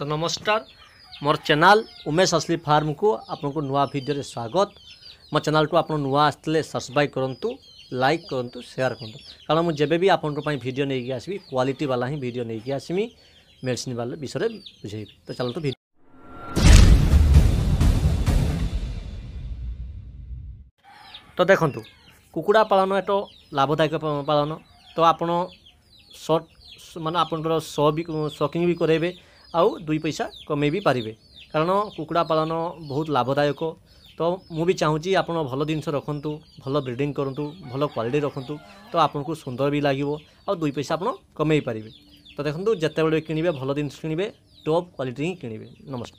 ତ ନମସ୍କାର ମୋର ଚ୍ୟାନେଲ୍ ଉମେଶ ଅସଲି ଫାର୍ମକୁ ଆପଣଙ୍କୁ ନୂଆ ଭିଡ଼ିଓରେ ସ୍ୱାଗତ ମୋ ଚ୍ୟାନେଲ୍କୁ ଆପଣ ନୂଆ ଆସିଥିଲେ ସବସ୍କ୍ରାଇବ୍ କରନ୍ତୁ ଲାଇକ୍ କରନ୍ତୁ ସେୟାର କରନ୍ତୁ କାରଣ ମୁଁ ଯେବେ ବି ଆପଣଙ୍କ ପାଇଁ ଭିଡ଼ିଓ ନେଇକି ଆସିବି କ୍ୱାଲିଟି ବାଲା ହିଁ ଭିଡ଼ିଓ ନେଇକି ଆସିବି ମେଡ଼ିସିନ୍ ବାଲା ବିଷୟରେ ବୁଝେଇବି ତ ଚାଲନ୍ତୁ ଭିଡ଼ିଓ ତ ଦେଖନ୍ତୁ କୁକୁଡ଼ା ପାଳନ ଏଟ ଲାଭଦାୟକ ପାଳନ ତ ଆପଣ ସର୍ଟ ମାନେ ଆପଣଙ୍କର ସ ବି ସକିଂ ବି କରାଇବେ ଆଉ ଦୁଇ ପଇସା କମେଇ ବି ପାରିବେ କାରଣ କୁକୁଡ଼ା ପାଳନ ବହୁତ ଲାଭଦାୟକ ତ ମୁଁ ବି ଚାହୁଁଛି ଆପଣ ଭଲ ଜିନିଷ ରଖନ୍ତୁ ଭଲ ବ୍ରିଡ଼ିଂ କରନ୍ତୁ ଭଲ କ୍ୱାଲିଟି ରଖନ୍ତୁ ତ ଆପଣଙ୍କୁ ସୁନ୍ଦର ବି ଲାଗିବ ଆଉ ଦୁଇ ପଇସା ଆପଣ କମେଇ ପାରିବେ ତ ଦେଖନ୍ତୁ ଯେତେବେଳେ କିଣିବେ ଭଲ ଜିନିଷ କିଣିବେ ଟପ୍ କ୍ୱାଲିଟି ହିଁ କିଣିବେ ନମସ୍କାର